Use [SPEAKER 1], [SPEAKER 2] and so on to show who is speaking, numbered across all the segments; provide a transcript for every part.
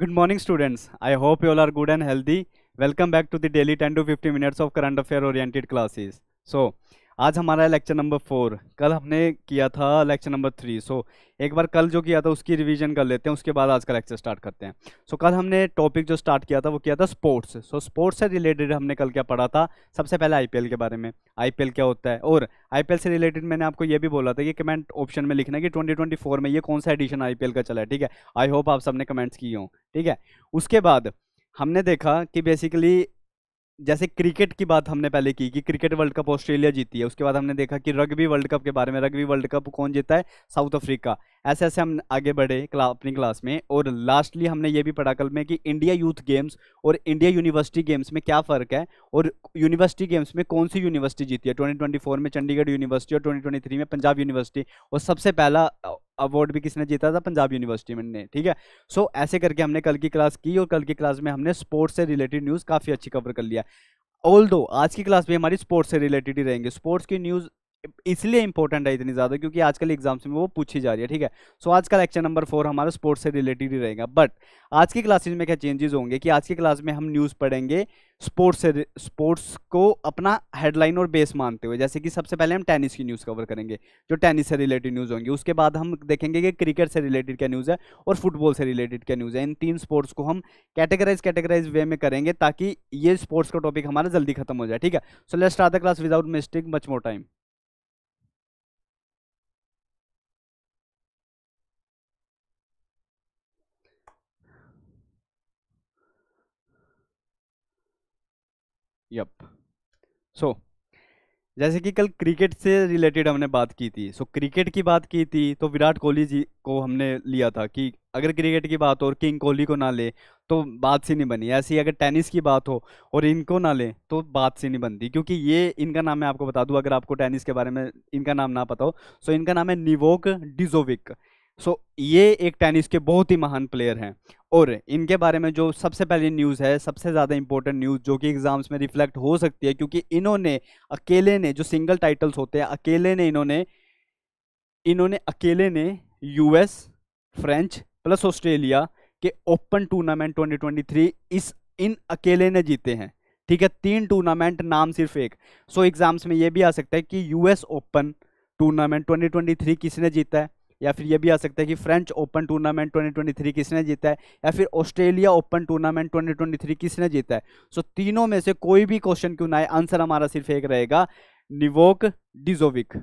[SPEAKER 1] Good morning students. I hope you all are good and healthy. Welcome back to the daily 10 to 15 minutes of current affair oriented classes. So, आज हमारा lecture number four कल हमने किया था lecture number three so एक बार कल जो किया था उसकी रिवीजन कर लेते हैं उसके बाद आज का लेक्चर स्टार्ट करते हैं सो so, कल हमने टॉपिक जो स्टार्ट किया था वो किया था स्पोर्ट्स सो स्पोर्ट्स से रिलेटेड हमने कल क्या पढ़ा था सबसे पहले आईपीएल के बारे में आईपीएल क्या होता है और आईपीएल से रिलेटेड मैंने आपको ये भी बोला था कि कमेंट ऑप्शन में लिखना कि ट्वेंटी में ये कौन सा एडिशन आई का चला है ठीक है आई होप आप सबने कमेंट्स किए हों ठीक है उसके बाद हमने देखा कि बेसिकली जैसे क्रिकेट की बात हमने पहले की कि क्रिकेट वर्ल्ड कप ऑस्ट्रेलिया जीती है उसके बाद हमने देखा कि रग्बी वर्ल्ड कप के बारे में रग्बी वर्ल्ड कप कौन जीता है साउथ अफ्रीका ऐसे ऐसे हम आगे बढ़े क्ला, अपनी क्लास में और लास्टली हमने ये भी पढ़ा कल में कि इंडिया यूथ गेम्स और इंडिया यूनिवर्सिटी गेम्स में क्या फ़र्क है और यूनिवर्सिटी गेम्स में कौन सी यूनिवर्सिटी जीती है ट्वेंटी ट्वेंटी फोर में चंडीगढ़ यूनिवर्सिटी और ट्वेंटी ट्वेंटी थ्री में पंजाब यूनिवर्सिटी और सबसे पहला अवार्ड भी किसने जीता था पंजाब यूनिवर्सिटी में ठीक है सो so, ऐसे करके हमने कल की क्लास की और कल की क्लास में हमने स्पोर्ट्स से रिलेटेड न्यूज़ काफ़ी अच्छी कवर कर लिया ऑल आज की क्लास में हमारी स्पोर्ट्स से रिलेटेड ही रहेंगे स्पोर्ट्स की न्यूज़ इसलिए इंपॉर्टेंट है इतनी ज़्यादा क्योंकि आजकल एग्जाम्स में वो पूछी जा रही है ठीक है सो so, आज का लेक्चर नंबर फोर हमारा स्पोर्ट्स से रिलेटेड ही रहेगा बट आज की क्लासेज में क्या चेंजेस होंगे कि आज की क्लास में हम न्यूज़ पढ़ेंगे स्पोर्ट्स से स्पोर्ट्स को अपना हेडलाइन और बेस मानते हुए जैसे कि सबसे पहले हम टेनिस की न्यूज़ कवर करेंगे जो टेनिस से रिलेटेड न्यूज़ होंगी उसके बाद हम देखेंगे कि क्रिकेट से रिलेटेड क्या न्यूज़ है और फुटबॉल से रिलेटेड क्या न्यूज़ है इन तीन स्पोर्ट्स को हम कैटेगराइज कैटेगराइज वे में करेंगे ताकि ये स्पोर्ट्स का टॉपिक हमारा जल्दी खत्म हो जाए ठीक है so let start the class without mistake much more time yup so जैसे कि कल क्रिकेट से रिलेटेड हमने बात की थी सो so, क्रिकेट की बात की थी तो विराट कोहली जी को हमने लिया था कि अगर क्रिकेट की बात हो और किंग कोहली को ना ले तो बात सी नहीं बनी ऐसी अगर टेनिस की बात हो और इनको ना ले तो बात सी नहीं बनती क्योंकि ये इनका नाम मैं आपको बता दूं अगर आपको टेनिस के बारे में इनका नाम ना पता हो सो so इनका नाम है निवोक डिजोविक सो so, ये एक टेनिस के बहुत ही महान प्लेयर हैं और इनके बारे में जो सबसे पहले न्यूज़ है सबसे ज़्यादा इंपॉर्टेंट न्यूज़ जो कि एग्ज़ाम्स में रिफ्लेक्ट हो सकती है क्योंकि इन्होंने अकेले ने जो सिंगल टाइटल्स होते हैं अकेले ने इन्होंने इन्होंने अकेले ने यूएस फ्रेंच प्लस ऑस्ट्रेलिया के ओपन टूर्नामेंट 2023 इस इन अकेले ने जीते हैं ठीक है तीन टूर्नामेंट नाम सिर्फ एक सो so, एग्ज़ाम्स में ये भी आ सकता है कि यूएस ओपन टूर्नामेंट 2023 किसने जीता है या फिर ये भी आ सकता है कि फ्रेंच ओपन टूर्नामेंट 2023 किसने जीता है या फिर ऑस्ट्रेलिया ओपन टूर्नामेंट 2023 किसने जीता है सो so, तीनों में से कोई भी क्वेश्चन क्यों ना आए आंसर हमारा सिर्फ एक रहेगा निवोक डिजोविक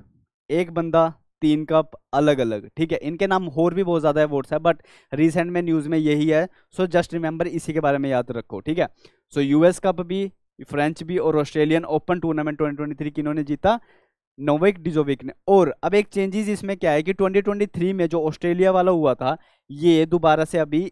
[SPEAKER 1] एक बंदा तीन कप अलग अलग ठीक है इनके नाम और भी बहुत ज़्यादा है वोट्स है बट रिसेंट में न्यूज़ में यही है सो जस्ट रिमेंबर इसी के बारे में याद रखो ठीक है सो so, यूएस कप भी फ्रेंच भी और ऑस्ट्रेलियन ओपन टूर्नामेंट 2023 किन्होंने जीता नोवेक डिजोविक ने और अब एक चेंजेस इसमें क्या है कि 2023 में जो ऑस्ट्रेलिया वाला हुआ था ये दोबारा से अभी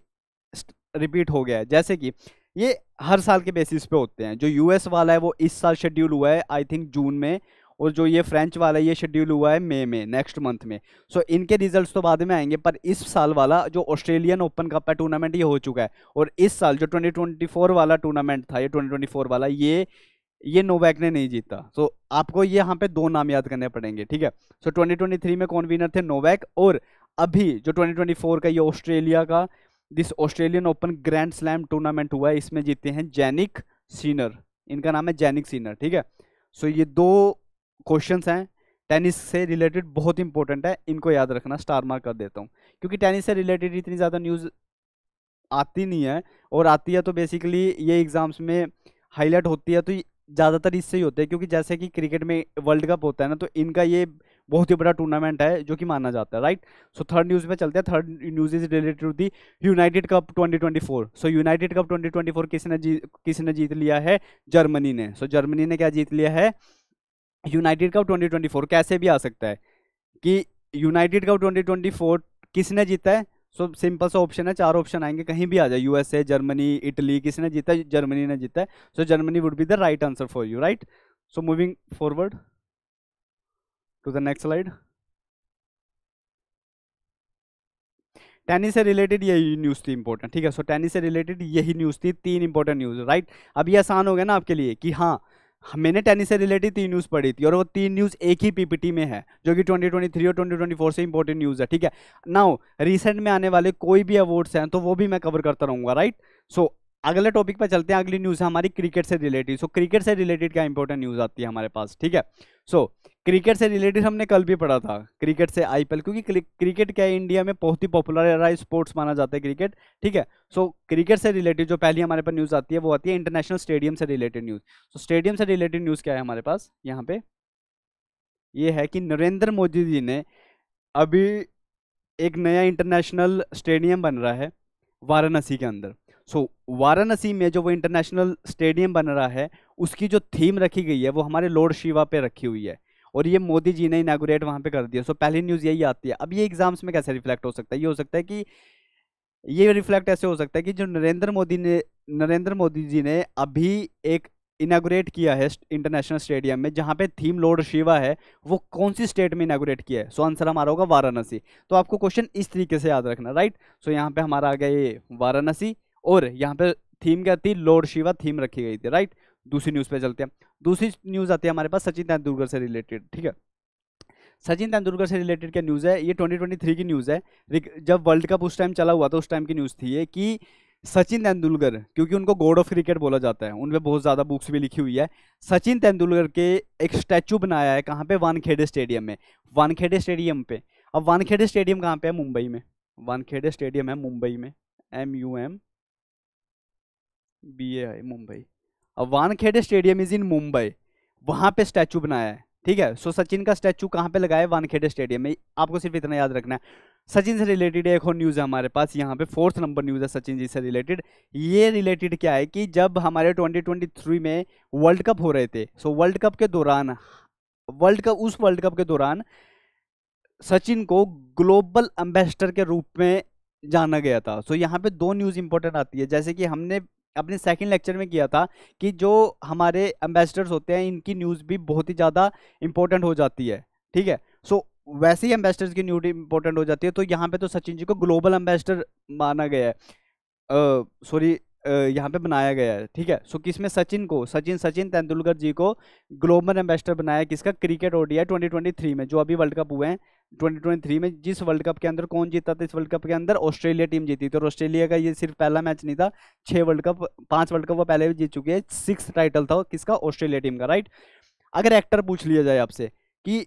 [SPEAKER 1] रिपीट हो गया है जैसे कि ये हर साल के बेसिस पे होते हैं जो यूएस वाला है वो इस साल शेड्यूल हुआ है आई थिंक जून में और जो ये फ्रेंच वाला है ये शेड्यूल हुआ है मई में नेक्स्ट मंथ में सो so, इनके रिजल्ट्स तो बाद में आएंगे पर इस साल वाला जो ऑस्ट्रेलियन ओपन कप का टूर्नामेंट ये हो चुका है और इस साल जो 2024 वाला टूर्नामेंट था ये 2024 वाला ये ये नोवैक ने नहीं जीता सो so, आपको ये यहाँ पे दो नाम याद करने पड़ेंगे ठीक है सो so, 2023 में कौन विनर थे नोवैक और अभी जो 2024 का ये ऑस्ट्रेलिया का this Australian open grand slam tournament हुआ है इसमें जीते हैं जैनिक सीनर इनका नाम है जैनिक सीनर ठीक है सो so, ये दो क्वेश्चन हैं टेनिस से रिलेटेड बहुत इंपॉर्टेंट है इनको याद रखना स्टार मार्क कर देता हूँ क्योंकि टेनिस से रिलेटेड इतनी ज़्यादा न्यूज़ आती नहीं है और आती है तो बेसिकली ये एग्ज़ाम्स में हाईलाइट होती है तो ज़्यादातर इससे ही होते हैं क्योंकि जैसे कि क्रिकेट में वर्ल्ड कप होता है ना तो इनका ये बहुत ही बड़ा टूर्नामेंट है जो कि माना जाता है राइट सो थर्ड न्यूज़ में चलते हैं third news is related to the united cup 2024 so united cup 2024 किसने जीत किसने जीत लिया है जर्मनी ने सो so, जर्मनी ने क्या जीत लिया है यूनाइटेड कप ट्वेंटी कैसे भी आ सकता है कि यूनाइटेड कप ट्वेंटी किसने जीता है सो सिंपल सा ऑप्शन है चार ऑप्शन आएंगे कहीं भी आ जाए यूएसए जर्मनी इटली किसने जीता है जर्मनी ने जीता है so Germany would be the right answer for you right so moving forward to the next slide tennis से रिलेटेड यही न्यूज़ थी इंपॉर्टेंट ठीक है सो टेनिस से रिलेटेड यही न्यूज़ थी तीन इंपॉर्टेंट न्यूज़ राइट अब ये आसान हो गया ना आपके लिए कि हाँ हाँ, मैंने टेनिस से रिलेटेड तीन न्यूज़ पढ़ी थी और वो तीन न्यूज़ एक ही पीपीटी में है जो कि 2023 और 2024 से इंपॉर्टेंट न्यूज़ है ठीक है नाउ रिसेंट में आने वाले कोई भी अवार्ड्स हैं तो वो भी मैं कवर करता रहूँगा राइट सो so, अगले टॉपिक पर चलते हैं अगली न्यूज़ है हमारी क्रिकेट से रिलेटेड सो so, क्रिकेट से रिलेटेड क्या इंपॉर्टेंट न्यूज़ आती है हमारे पास ठीक है सो so, क्रिकेट से रिलेटेड हमने कल भी पढ़ा था क्रिकेट से आईपीएल क्योंकि क्रिकेट क्या है इंडिया में बहुत ही पॉपुलर रहा है स्पोर्ट्स माना जाता है क्रिकेट ठीक है सो so, क्रिकेट से रिलेटेड जो पहली हमारे पास न्यूज़ आती है वो आती है इंटरनेशनल स्टेडियम से रिलेटेड न्यूज़ सो स्टेडियम से रिलेटेड न्यूज़ क्या है हमारे पास यहाँ पे ये है कि नरेंद्र मोदी जी ने अभी एक नया इंटरनेशनल स्टेडियम बन रहा है वाराणसी के अंदर सो so, वाराणसी में जो वो इंटरनेशनल स्टेडियम बन रहा है उसकी जो थीम रखी गई है वो हमारे लॉर्ड शिवा पे रखी हुई है और ये मोदी जी ने इनागोरेट वहाँ पे कर दिया सो पहली न्यूज़ यही आती है अब ये एग्जाम्स में कैसे रिफ्लेक्ट हो सकता है ये हो सकता है कि ये रिफ्लेक्ट ऐसे हो सकता है कि जो नरेंद्र मोदी ने नरेंद्र मोदी जी ने अभी एक इनागोरेट किया है इंटरनेशनल स्टेडियम में जहाँ पे थीम लोड शिवा है वो कौन सी स्टेट में इनागोरेट किया है सो आंसर हमारा होगा वाराणसी तो आपको क्वेश्चन इस तरीके से याद रखना राइट सो यहाँ पे हमारा आ गया ये वाराणसी और यहाँ पे थीम क्या थी लोड शिवा थीम रखी गई थी राइट दूसरी न्यूज़ पे चलते हैं दूसरी न्यूज़ आती है हमारे पास सचिन तेंदुलकर से रिलेटेड ठीक है सचिन तेंदुलकर से रिलेटेड क्या न्यूज़ है ये 2023 की न्यूज़ है जब वर्ल्ड कप उस टाइम चला हुआ था उस टाइम की न्यूज़ थी ये कि सचिन तेंदुलकर क्योंकि उनको गॉड ऑफ क्रिकेट बोला जाता है उन पर बहुत ज़्यादा बुक्स भी लिखी हुई है सचिन तेंदुलकर के एक स्टैचू बनाया है कहाँ पे वानखेड़े स्टेडियम में वानखेड़े स्टेडियम पे अब वानखेड़े स्टेडियम कहाँ पे है मुंबई में वानखेड़े स्टेडियम है मुंबई में M U M B A I Mumbai Wankhede stadium is in Mumbai वहाँ पे स्टैचू बनाया है ठीक है सो सचिन का स्टैचू कहाँ पे लगाया है वानखेड़े स्टेडियम में आपको सिर्फ इतना याद रखना है सचिन से रिलेटेड एक और न्यूज़ है हमारे पास यहाँ पे फोर्थ नंबर न्यूज़ है सचिन जी से रिलेटेड ये रिलेटेड क्या है कि जब हमारे 2023 में वर्ल्ड कप हो रहे थे सो वर्ल्ड कप के दौरान वर्ल्ड कप उस वर्ल्ड कप के दौरान सचिन को ग्लोबल एम्बेसडर के रूप में जाना गया था सो so, यहाँ पे दो न्यूज़ इंपॉर्टेंट आती है जैसे कि हमने अपने सेकंड लेक्चर में किया था कि जो हमारे एम्बेसडर्स होते हैं इनकी न्यूज़ भी बहुत ही ज़्यादा इंपॉर्टेंट हो जाती है ठीक है सो so, वैसे ही एम्बेसडर्स की न्यूज इंपॉर्टेंट हो जाती है तो यहाँ पे तो सचिन जी को ग्लोबल एम्बेसडर माना गया है सॉरी यहाँ पे बनाया गया है ठीक है सो किस में सचिन को सचिन सचिन तेंदुलकर जी को ग्लोबल एम्बेसडर बनाया किसका क्रिकेट ओडीआई 2023 में जो अभी वर्ल्ड कप हुए हैं 2023 में जिस वर्ल्ड कप के अंदर कौन जीता था इस वर्ल्ड कप के अंदर ऑस्ट्रेलिया टीम जीती थी और ऑस्ट्रेलिया का ये सिर्फ पहला मैच नहीं था छः वर्ल्ड कप पाँच वर्ल्ड कप वो पहले भी जीत चुके हैं सिक्स टाइटल था किसका ऑस्ट्रेलिया टीम का राइट अगर एक्टर पूछ लिया जाए आपसे कि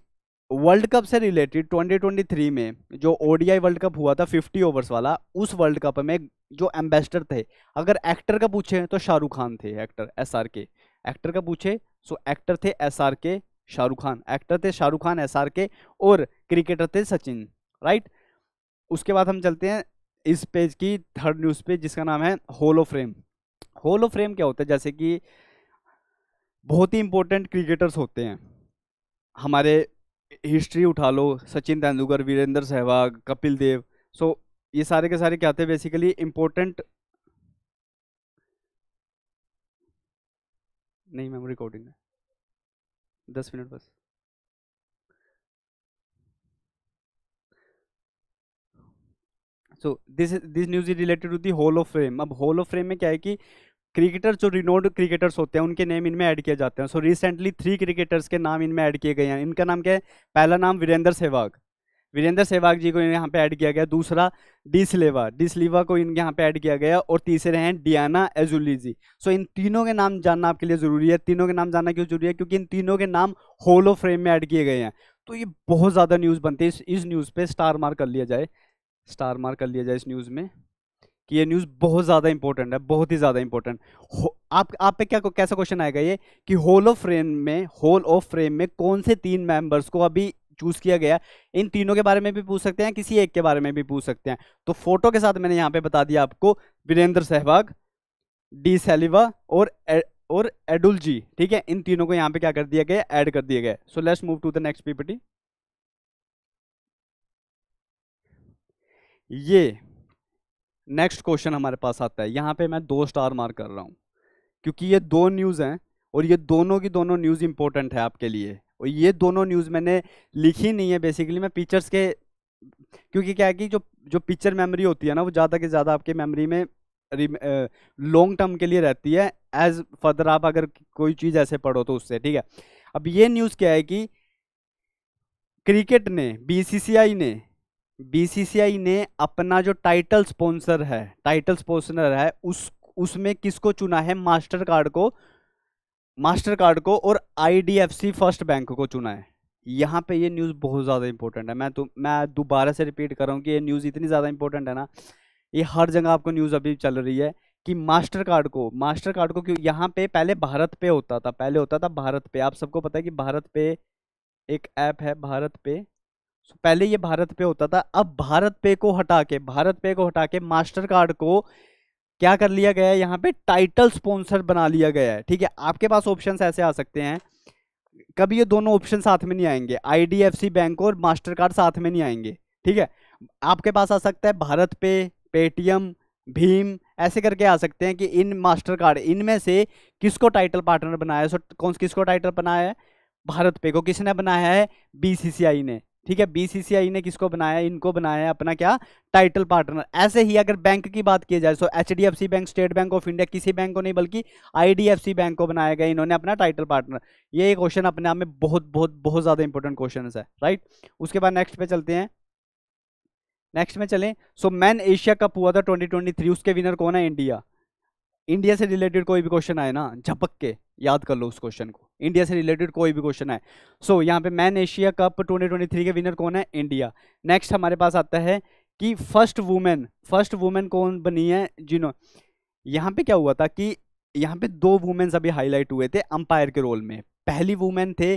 [SPEAKER 1] वर्ल्ड कप से रिलेटेड 2023 में जो ओडीआई वर्ल्ड कप हुआ था 50 ओवर्स वाला उस वर्ल्ड कप में जो एम्बेसडर थे अगर एक्टर का पूछे तो शाहरुख खान थे actor S R K actor का पूछे सो तो एक्टर थे एस आर के शाहरुख खान एक्टर थे शाहरुख खान एस आर के और क्रिकेटर थे सचिन राइट उसके बाद हम चलते हैं इस पेज की थर्ड न्यूज़ पेज जिसका नाम है होलो फ्रेम होलो फ्रेम क्या होता है जैसे कि बहुत ही इंपॉर्टेंट क्रिकेटर्स होते हैं हमारे हिस्ट्री उठा लो सचिन तेंदुलकर वीरेंद्र सहवाग कपिल देव सो so, ये सारे के सारे क्या थे बेसिकली इम्पोर्टेंट नहीं मैम रिकॉर्डिंग है दस मिनट बस so this this news is related to the hall of frame अब हॉल ऑफ फ्रेम में क्या है कि क्रिकेटर जो रिनोड क्रिकेटर्स होते हैं उनके नेम इनमें ऐड किए जाते हैं सो रिसेंटली थ्री क्रिकेटर्स के नाम इनमें ऐड किए गए हैं इनका नाम क्या है पहला नाम वीरेंद्र सहवाग वीरेंद्र सहवाग जी को यहाँ पे ऐड किया गया दूसरा डी सिलेवा डी सिलेवा को इनके यहाँ पे ऐड किया गया और तीसरे हैं डियाना एजुली जी सो इन तीनों के नाम जानना आपके लिए ज़रूरी है तीनों के नाम जानना क्यों जरूरी है क्योंकि इन तीनों के नाम होलो ऑफ फ्रेम में ऐड किए गए हैं तो ये बहुत ज़्यादा न्यूज़ बनती है इस, इस न्यूज़ पर स्टार मार्क कर लिया जाए स्टार मार्क कर लिया जाए इस न्यूज़ में कि ये न्यूज़ बहुत ज़्यादा इंपॉर्टेंट है बहुत ही ज़्यादा इंपॉर्टेंट आप आप पे क्या कैसा क्वेश्चन आएगा ये कि होल ऑफ फ्रेम में होल ऑफ फ्रेम में कौन से तीन मेंबर्स को अभी चूज़ किया गया इन तीनों के बारे में भी पूछ सकते हैं किसी एक के बारे में भी पूछ सकते हैं तो फोटो के साथ मैंने यहाँ पे बता दिया आपको वीरेंद्र सहवाग डी सेलिवा और ए, और एडुल जी ठीक है इन तीनों को यहाँ पे क्या कर दिया गया ऐड कर दिया गया so let's move to the next PPT ये नेक्स्ट क्वेश्चन हमारे पास आता है यहाँ पे मैं दो स्टार मार्क कर रहा हूँ क्योंकि ये दो न्यूज़ हैं और ये दोनों की दोनों न्यूज़ इंपॉर्टेंट है आपके लिए और ये दोनों न्यूज़ मैंने लिखी नहीं है बेसिकली मैं पिक्चर्स के क्योंकि क्या है कि जो जो पिक्चर मेमोरी होती है ना वो ज़्यादा के ज़्यादा आपके मेमोरी में लॉन्ग टर्म के लिए रहती है एज फर्दर आप अगर कोई चीज़ ऐसे पढ़ो तो उससे ठीक है अब ये न्यूज़ क्या है कि क्रिकेट ने बी ने बीसीसीआई ने अपना जो टाइटल स्पॉन्सर है टाइटल स्पॉन्सर है उस उसमें किसको चुना है मास्टर कार्ड को मास्टर कार्ड को और आईडीएफसी फर्स्ट बैंक को चुना है यहाँ पे ये न्यूज़ बहुत ज़्यादा इंपॉर्टेंट है मैं तो मैं दोबारा से रिपीट कर रहा हूँ कि ये न्यूज़ इतनी ज़्यादा इंपॉर्टेंट है ना ये हर जगह आपको न्यूज़ अभी चल रही है कि मास्टर कार्ड को मास्टर कार्ड को क्यों यहाँ पे पहले भारत पे होता था पहले होता था भारत पे आप सबको पता है कि भारत पे एक ऐप है भारत पे पहले ये भारत पे होता था अब भारत पे को हटा के भारत पे को हटा के मास्टर कार्ड को क्या कर लिया गया है यहाँ पे टाइटल स्पॉन्सर बना लिया गया है ठीक है आपके पास ऑप्शन ऐसे आ सकते हैं कभी ये दोनों ऑप्शन साथ में नहीं आएंगे आईडीएफसी बैंक और मास्टर कार्ड साथ में नहीं आएंगे ठीक है आपके पास आ सकता है भारत पे पेटीएम भीम ऐसे करके आ सकते हैं कि इन मास्टर कार्ड इनमें से किसको टाइटल पार्टनर बनाया है सो कौन किसको टाइटल बनाया है भारत पे को किसने बनाया है बीसीसीआई ने ठीक है बीसीसीआई ने किसको बनाया इनको बनाया अपना क्या टाइटल पार्टनर ऐसे ही अगर बैंक की बात की जाए तो H bank state bank of India किसी बैंक को नहीं बल्कि आईडीएफसी बैंक को बनाया गया इन्होंने अपना टाइटल पार्टनर ये क्वेश्चन अपने आप में बहुत बहुत बहुत ज़्यादा इंपॉर्टेंट क्वेश्चन है राइट उसके बाद नेक्स्ट पे चलते हैं नेक्स्ट में चलें सो मैन एशिया कप हुआ था 2023 उसके विनर कौन है इंडिया इंडिया से रिलेटेड कोई भी क्वेश्चन आए ना झपक के याद कर लो उस क्वेश्चन को इंडिया से रिलेटेड कोई भी क्वेश्चन आए सो so, यहाँ पे मैन एशिया कप 2023 के विनर कौन है इंडिया नेक्स्ट हमारे पास आता है कि फर्स्ट वुमेन फर्स्ट वुमेन कौन बनी है जिन्होंने यहाँ पे क्या हुआ था कि यहाँ पे दो वुमेन्स अभी हाईलाइट हुए थे अंपायर के रोल में पहली वुमेन थे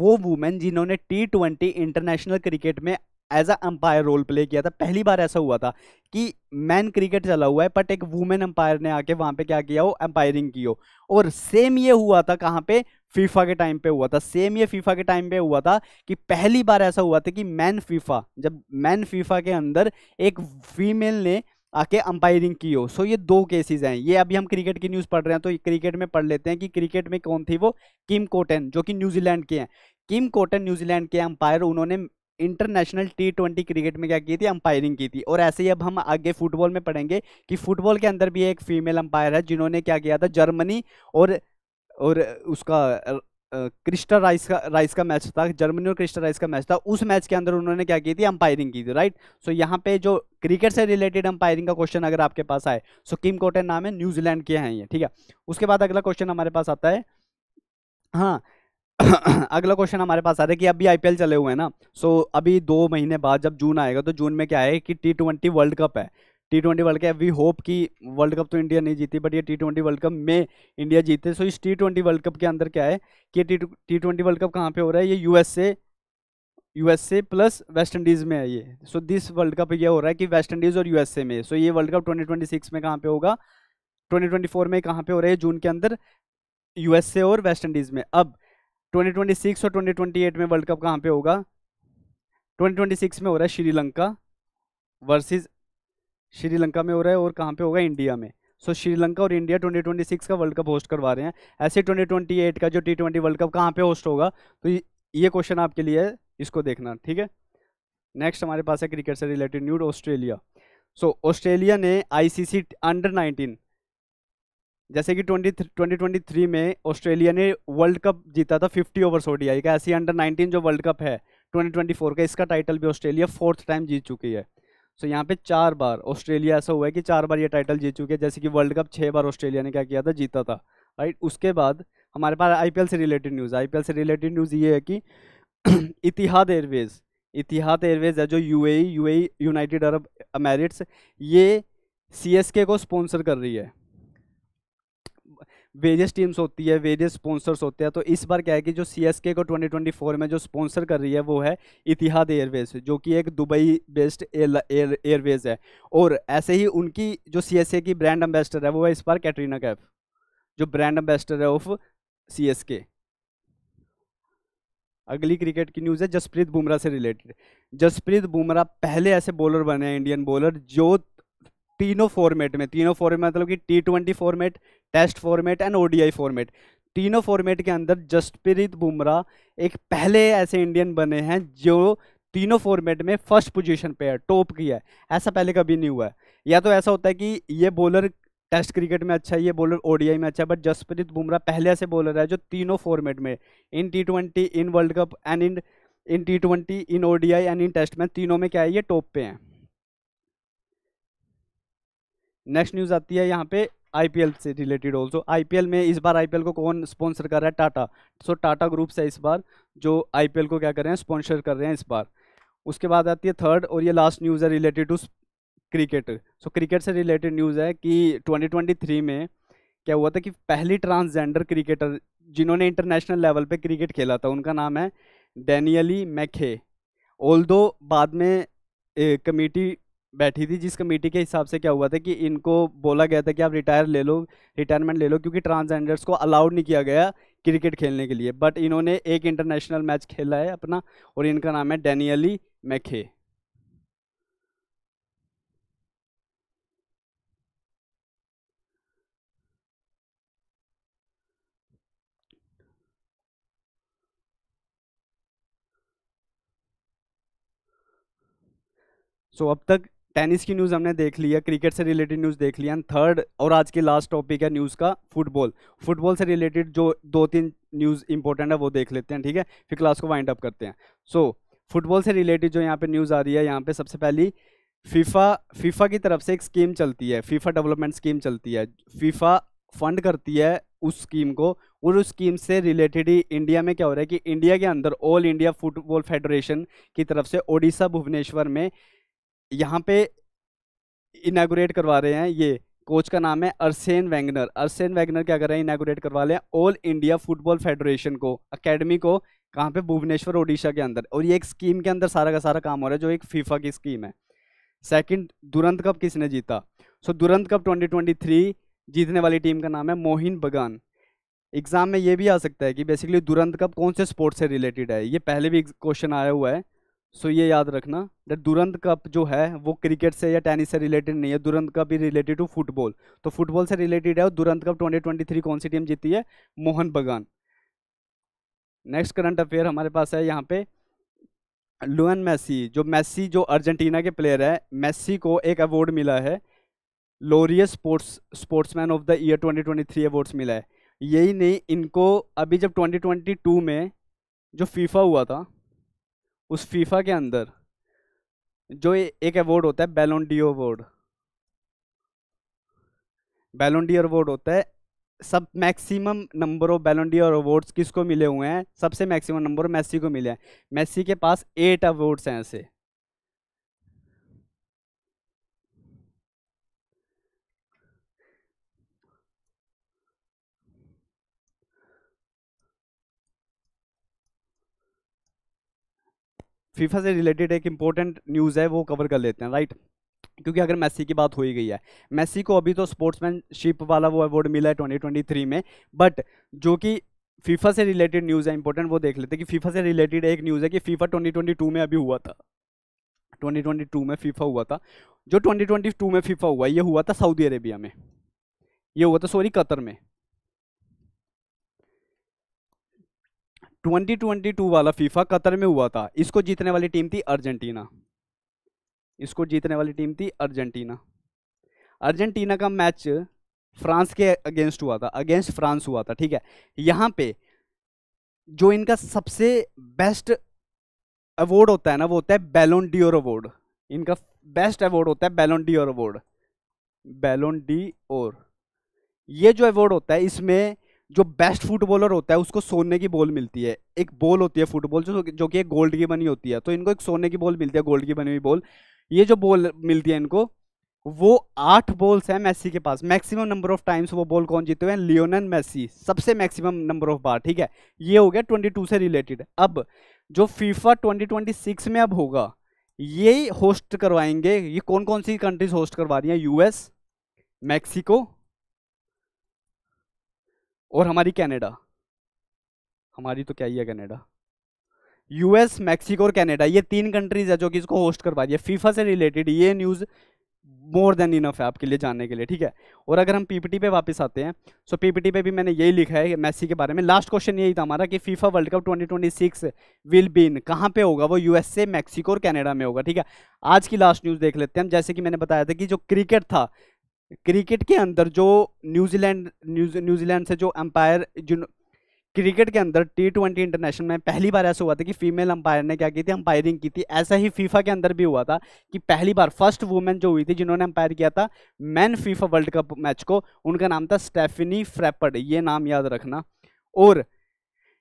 [SPEAKER 1] वो वुमेन जिन्होंने टी ट्वेंटी इंटरनेशनल क्रिकेट में as a umpire role play किया था पहली बार ऐसा हुआ था कि मैन क्रिकेट चला हुआ है बट एक वुमेन अंपायर ने आके वहाँ पे क्या किया हो अंपायरिंग की हो और सेम ये हुआ था कहाँ पे फीफा के टाइम पे हुआ था सेम ये फीफा के टाइम पे हुआ था कि पहली बार ऐसा हुआ था कि मैन फीफा जब मैन फीफा के अंदर एक फीमेल ने आके अंपायरिंग की हो सो ये दो केसेस हैं ये अभी हम क्रिकेट की न्यूज़ पढ़ रहे हैं तो क्रिकेट में पढ़ लेते हैं कि क्रिकेट में कौन थी वो किम कोटन जो कि न्यूजीलैंड के हैं किम कोटन न्यूजीलैंड के अंपायर उन्होंने इंटरनेशनल टी ट्वेंटी क्रिकेट में क्या की थी अंपायरिंग की थी और ऐसे ही अब हम आगे फुटबॉल में पढ़ेंगे कि फुटबॉल के अंदर भी एक फीमेल अंपायर है जिन्होंने क्या किया था जर्मनी और और उसका क्रिस्टा राइस का राइस का मैच था जर्मनी और क्रिस्टा राइस का मैच था उस मैच के अंदर उन्होंने क्या की थी अंपायरिंग की थी राइट सो यहाँ पे जो क्रिकेट से रिलेटेड अंपायरिंग का क्वेश्चन अगर आपके पास आए सो किम कोटे नाम है न्यूजीलैंड के हैं ये ठीक है उसके बाद अगला क्वेश्चन हमारे पास आता है हाँ अगला क्वेश्चन हमारे पास आ रहा है कि अभी आईपीएल चले हुए हैं ना सो अभी दो महीने बाद जब जून आएगा तो जून में क्या है कि टी ट्वेंटी वर्ल्ड कप है T twenty world cup we hope कि वर्ल्ड कप तो इंडिया नहीं जीती बट ये टी ट्वेंटी वर्ल्ड कप में इंडिया जीते सो इस टी ट्वेंटी वर्ल्ड कप के अंदर क्या है कि टी ट्वेंटी वर्ल्ड कप कहाँ पर हो रहा है ये USA USA plus West Indies में है ये सो दिस वर्ल्ड कप ये हो रहा है कि वेस्ट इंडीज़ और यूएसए में सो so, ये वर्ल्ड कप सिक्स में कहाँ पर होगा फोर में कहाँ पर हो रहा है जून के अंदर यूएसए और वेस्ट इंडीज़ में अब 2026 और 2028 में वर्ल्ड कप कहाँ पे होगा 2026 में हो रहा है श्रीलंका वर्सेस श्रीलंका में हो रहा है और कहाँ पे होगा इंडिया में सो so, श्रीलंका और इंडिया 2026 का वर्ल्ड कप होस्ट करवा रहे हैं ऐसे 2028 का जो टी ट्वेंटी वर्ल्ड कप कहाँ पे होस्ट होगा तो ये क्वेश्चन आपके लिए है इसको देखना ठीक है नेक्स्ट हमारे पास है क्रिकेट से related news Australia so Australia ने आई अंडर नाइनटीन जैसे कि ट्वेंटी ट्वेंटी ट्वेंटी थ्री में ऑस्ट्रेलिया ने वर्ल्ड कप जीता था फिफ्टी ओवर्स ओडीआई का ऐसी अंडर नाइनटीन जो वर्ल्ड कप है ट्वेंटी ट्वेंटी फोर का इसका टाइटल भी ऑस्ट्रेलिया फोर्थ टाइम जीत चुकी है सो so, यहाँ पे चार बार ऑस्ट्रेलिया ऐसा हुआ है कि चार बार ये टाइटल जीत चुके हैं जैसे कि वर्ल्ड कप छः बार ऑस्ट्रेलिया ने क्या किया था जीता था राइट उसके बाद हमारे पास आईपीएल से रिलेटेड न्यूज़ एल से रिलेटेड न्यूज़ ये है कि इतिहाद एयरवेज़ इतिहाद एयरवेज़ है जो यू ए यूनाइटेड अरब अमेरिट्स ये के को स्पॉन्सर कर रही है वेरियस टीम्स होती है वेरियस स्पॉन्सर्स होते हैं तो इस बार क्या है कि जो सी को 2024 में जो स्पॉन्सर कर रही है वो है इतिहाद एयरवेज जो कि एक दुबई बेस्ड एयर एयरवेज है और ऐसे ही उनकी जो सी की ब्रांड एम्बेसडर है वो है इस बार कैटरीना कैफ जो ब्रांड एम्बेसडर है ऑफ सी अगली क्रिकेट की न्यूज़ है जसप्रीत बुमराह से रिलेटेड जसप्रीत बुमराह पहले ऐसे बॉलर बने हैं इंडियन बॉलर जो तीनों फॉर्मेट में तीनों फॉर्मेट मतलब कि T twenty format test format and ODI format तीनों फॉर्मेट के अंदर जसप्रीत बुमराह एक पहले ऐसे इंडियन बने हैं जो तीनों फॉर्मेट में फर्स्ट पोजीशन पे है टॉप की है ऐसा पहले कभी नहीं हुआ है या तो ऐसा होता है कि ये बॉलर टेस्ट क्रिकेट में अच्छा है ये बॉलर ओडीआई में अच्छा है बट जसप्रीत बुमराह पहले ऐसे बॉलर है जो तीनों फॉर्मेट में in T twenty in world cup and in in T twenty in ODI and in test में तीनों में क्या है ये टॉप पे हैं नेक्स्ट न्यूज़ आती है यहाँ पे आईपीएल से रिलेटेड ऑल्सो आईपीएल में इस बार आईपीएल को कौन स्पॉन्सर कर रहा है टाटा सो टाटा ग्रुप्स है इस बार जो आईपीएल को क्या कर रहे हैं स्पॉन्सर कर रहे हैं इस बार उसके बाद आती है थर्ड और ये लास्ट न्यूज़ है related to cricket so cricket से रिलेटेड न्यूज़ है कि थ्री में क्या हुआ था कि पहली ट्रांसजेंडर क्रिकेटर जिन्होंने इंटरनेशनल लेवल पर क्रिकेट खेला था उनका नाम है डैनियली मैखे ऑल बाद में कमेटी बैठी थी जिस कमेटी के हिसाब से क्या हुआ था कि इनको बोला गया था कि आप रिटायर ले लो रिटायरमेंट ले लो क्योंकि ट्रांसजेंडर्स को अलाउड नहीं किया गया क्रिकेट खेलने के लिए बट इन्होंने एक इंटरनेशनल मैच खेला है अपना और इनका नाम है डैनियली मैखे सो so, अब तक टेनिस की न्यूज़ हमने देख ली है क्रिकेट से रिलेटेड न्यूज़ देख लिया एंड थर्ड और आज की लास्ट टॉपिक है न्यूज़ का फुटबॉल फुटबॉल से रिलेटेड जो दो तीन न्यूज़ इंपॉर्टेंट है वो देख लेते हैं ठीक है फिर क्लास को वाइंड अप करते हैं सो so, फुटबॉल से रिलेटेड जो यहाँ पे न्यूज़ आ रही है यहाँ पे सबसे पहली फीफा फीफा की तरफ से एक स्कीम चलती है फीफा डेवलपमेंट स्कीम चलती है फीफा फंड करती है उस स्कीम को और उस स्कीम से रिलेटेड ही इंडिया में क्या हो रहा है कि इंडिया के अंदर ऑल इंडिया फुटबॉल फेडरेशन की तरफ से ओडिशा भुवनेश्वर में यहाँ पे इनागोरेट करवा रहे हैं ये कोच का नाम है अरसेन वैगनर अरसेन वैगनर क्या कर रहे हैं इनागोरेट करवा रहे हैं ऑल इंडिया फुटबॉल फेडरेशन को अकेडमी को कहाँ पे भुवनेश्वर ओडिशा के अंदर और ये एक स्कीम के अंदर सारा का सारा काम हो रहा है जो एक फीफा की स्कीम है सेकंड दुरंत कप किसने जीता सो so, दुरंत कप 2023 जीतने वाली टीम का नाम है मोहिन बगान एग्जाम में ये भी आ सकता है कि बेसिकली दुरंत कप कौन से स्पोर्ट्स से रिलेटेड है ये पहले भी क्वेश्चन आया हुआ है सो ये याद रखना दैट दुरंत कप जो है वो क्रिकेट से या टेनिस से रिलेटेड नहीं है दुरंत कप भी रिलेटेड टू फुटबॉल तो फुटबॉल से रिलेटेड है और दुरंत कप 2023 कौन सी टीम जीती है मोहन बगान नेक्स्ट करंट अफेयर हमारे पास है यहाँ पे लुअन मैसी जो मैसी जो अर्जेंटीना के प्लेयर है मैसी को एक अवार्ड मिला है Laureus sports sportsman of the year 2023 awards मिला है यही नहीं इनको अभी जब 2022 में जो फीफा हुआ था उस फीफा के अंदर जो एक अवार्ड होता है बैलोंडियो अवार्ड बैलोंडियर अवार्ड होता है सब maximum number of Ballon d'Or awards किसको मिले हुए हैं सबसे मैक्सिमम नंबर मेसी को मिले हैं मेसी के पास एट अवार्ड्स हैं ऐसे फीफा से रिलेटेड एक इंपॉर्टेंट न्यूज़ है वो कवर कर लेते हैं राइट क्योंकि अगर मेसी की बात हो ही गई है मेसी को अभी तो स्पोर्ट्समैनशिप वाला वो अवार्ड मिला है 2023 में बट जो कि फीफा से रिलेटेड न्यूज़ है इंपॉर्टेंट वो देख लेते हैं कि फीफा से रिलेटेड एक न्यूज़ है कि फीफा 2022 में अभी हुआ था 2022 में फीफा हुआ था जो 2022 में फीफा हुआ ये हुआ था सऊदी अरेबिया में ये हुआ था सॉरी कतर में 2022 वाला फीफा कतर में हुआ था इसको जीतने वाली टीम थी अर्जेंटीना इसको जीतने वाली टीम थी अर्जेंटीना अर्जेंटीना का मैच फ्रांस के अगेंस्ट हुआ था अगेंस्ट फ्रांस हुआ था ठीक है यहाँ पे जो इनका सबसे बेस्ट अवार्ड होता है ना वो होता है बैलोन डियोर अवार्ड इनका बेस्ट अवार्ड होता है Ballon d'Or award Ballon d' और ये जो अवार्ड होता है इसमें जो बेस्ट फुटबॉलर होता है उसको सोने की बॉल मिलती है एक बॉल होती है फुटबॉल जो जो कि एक गोल्ड की बनी होती है तो इनको एक सोने की बॉल मिलती है गोल्ड की बनी हुई बॉल ये जो बॉल मिलती है इनको वो आठ बॉल्स हैं मेसी के पास मैक्सिमम नंबर ऑफ टाइम्स वो बॉल कौन जीते हुए हैं लियोनन मेसी सबसे मैक्सिमम नंबर ऑफ बार ठीक है ये हो गया ट्वेंटी से रिलेटेड अब जो फीफा ट्वेंटी में अब होगा ये होस्ट करवाएंगे ये कौन कौन सी कंट्रीज होस्ट करवा रही हैं यूएस मैक्सिको और हमारी कनाडा हमारी तो क्या ही है कनाडा यूएस मैक्सिको और कनाडा ये तीन कंट्रीज है जो कि इसको होस्ट करवा दिया फीफा से रिलेटेड ये न्यूज़ मोर देन इनफ है आपके लिए जानने के लिए ठीक है और अगर हम पीपीटी पे वापस आते हैं सो पीपीटी पे भी मैंने यही लिखा है मैसी के बारे में लास्ट क्वेश्चन यही था हमारा कि FIFA World Cup 2026 will be in कहाँ पे होगा वो यूएसए मैक्सिको और कनाडा में होगा ठीक है आज की लास्ट न्यूज़ देख लेते हैं हम जैसे कि मैंने बताया था कि जो क्रिकेट था क्रिकेट के अंदर जो न्यूजीलैंड न्यूजीलैंड से जो अंपायर जिन क्रिकेट के अंदर टी ट्वेंटी इंटरनेशनल में पहली बार ऐसा हुआ था कि फीमेल अंपायर ने क्या की थी अंपायरिंग की थी ऐसा ही फीफा के अंदर भी हुआ था कि पहली बार फर्स्ट वुमेन जो हुई थी जिन्होंने अंपायर किया था मैन फीफा वर्ल्ड कप मैच को उनका नाम था स्टेफिनी फ्रेपर्ड ये नाम याद रखना और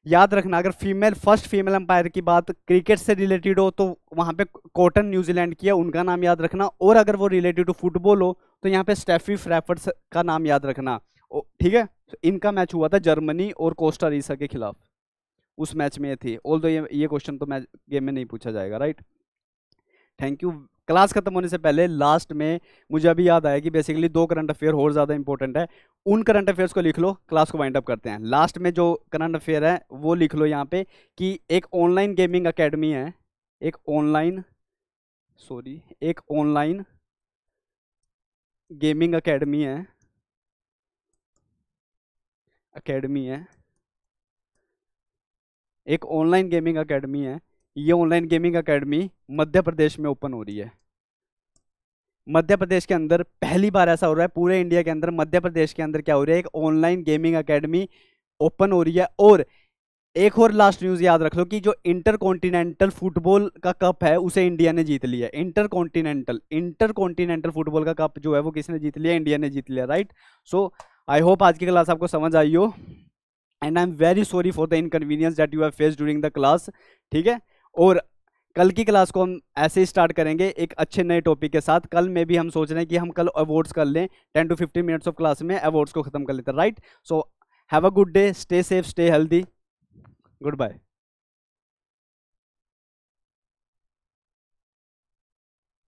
[SPEAKER 1] याद रखना अगर फीमेल फर्स्ट फीमेल अंपायर की बात क्रिकेट से रिलेटेड हो तो वहाँ पे कॉटन न्यूजीलैंड की है उनका नाम याद रखना और अगर वो रिलेटेड टू फुटबॉल हो तो यहाँ पे स्टेफी फ्रैफर्ड्स का नाम याद रखना ठीक है तो इनका मैच हुआ था जर्मनी और कोस्टा रिसा के खिलाफ उस मैच में थी ऑल ये ये क्वेश्चन तो मैच गेम में नहीं पूछा जाएगा राइट थैंक यू क्लास खत्म होने से पहले लास्ट में मुझे अभी याद आया कि बेसिकली दो करंट अफेयर और ज़्यादा इंपॉर्टेंट है उन करंट अफेयर्स को लिख लो क्लास को वाइंड अप करते हैं लास्ट में जो करंट अफेयर है वो लिख लो यहाँ पे कि एक ऑनलाइन गेमिंग अकेडमी है एक ऑनलाइन सॉरी एक ऑनलाइन गेमिंग अकेडमी है अकेडमी है एक ऑनलाइन गेमिंग अकेडमी है ये online gaming academy Madhya Pradesh में ओपन हो रही है मध्य प्रदेश के अंदर पहली बार ऐसा हो रहा है पूरे इंडिया के अंदर मध्य प्रदेश के अंदर क्या हो रहा है एक ऑनलाइन गेमिंग अकेडमी ओपन हो रही है और एक और लास्ट न्यूज़ याद रख लो कि जो इंटर कॉन्टिनेंटल फुटबॉल का कप है उसे इंडिया ने जीत लिया intercontinental intercontinental football का कप जो है वो किसने जीत लिया इंडिया ने जीत लिया राइट सो आई होप आज की क्लास आपको समझ आई हो and I am very sorry for the inconvenience that you have face during the class ठीक है और कल की क्लास को हम ऐसे ही स्टार्ट करेंगे एक अच्छे नए टॉपिक के साथ कल में भी हम सोच रहे हैं कि हम कल अवार्ड्स कर लें ten to fifteen minutes of class में अवार्ड्स को खत्म कर लेते हैं right so have a good day stay safe stay healthy good bye